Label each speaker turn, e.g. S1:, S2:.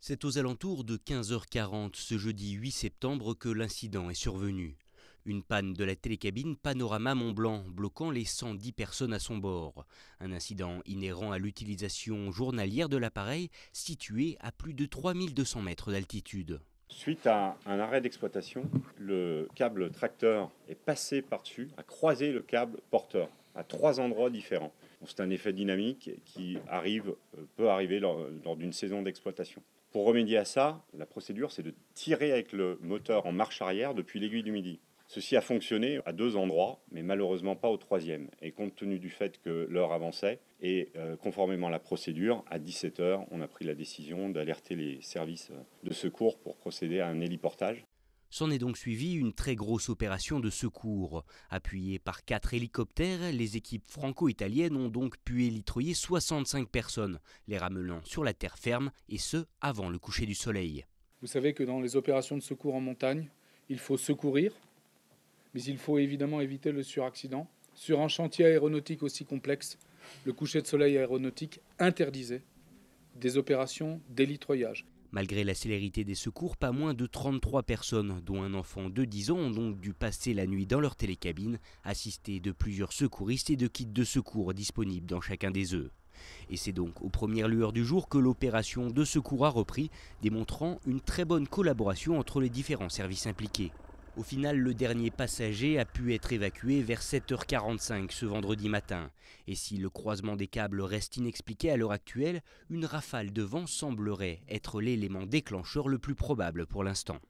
S1: C'est aux alentours de 15h40 ce jeudi 8 septembre que l'incident est survenu. Une panne de la télécabine Panorama Mont-Blanc bloquant les 110 personnes à son bord. Un incident inhérent à l'utilisation journalière de l'appareil
S2: situé à plus de 3200 mètres d'altitude. Suite à un arrêt d'exploitation, le câble tracteur est passé par-dessus, a croisé le câble porteur à trois endroits différents. C'est un effet dynamique qui arrive, euh, peut arriver lors, d'une saison d'exploitation. Pour remédier à ça, la procédure, c'est de tirer avec le moteur en marche arrière depuis l'aiguille du midi. Ceci a fonctionné à deux endroits, mais malheureusement pas au troisième. Et compte tenu du fait que l'heure avançait, et euh, conformément à la procédure, à 17h, on a pris la décision d'alerter les services de secours pour procéder à un héliportage S'en est
S1: donc suivie une très grosse opération de secours. appuyée par quatre hélicoptères, les équipes franco-italiennes ont donc pu élitroyer 65 personnes, les ramenant sur la terre ferme, et ce, avant le coucher du soleil.
S3: Vous savez que dans les opérations de secours en montagne, il faut secourir, mais il faut évidemment éviter le suraccident. Sur un chantier aéronautique aussi complexe, le coucher de soleil aéronautique interdisait des opérations d'élitroyage.
S1: Malgré la célérité des secours, pas moins de 33 personnes, dont un enfant de 10 ans, ont donc dû passer la nuit dans leur télécabine, assistées de plusieurs secouristes et de kits de secours disponibles dans chacun des œufs. Et c'est donc aux premières lueurs du jour que l'opération de secours a repris, démontrant une très bonne collaboration entre les différents services impliqués. Au final, le dernier passager a pu être évacué vers 7h45 ce vendredi matin. Et si le croisement des câbles reste inexpliqué à l'heure actuelle, une rafale de vent semblerait être l'élément déclencheur le plus probable pour l'instant.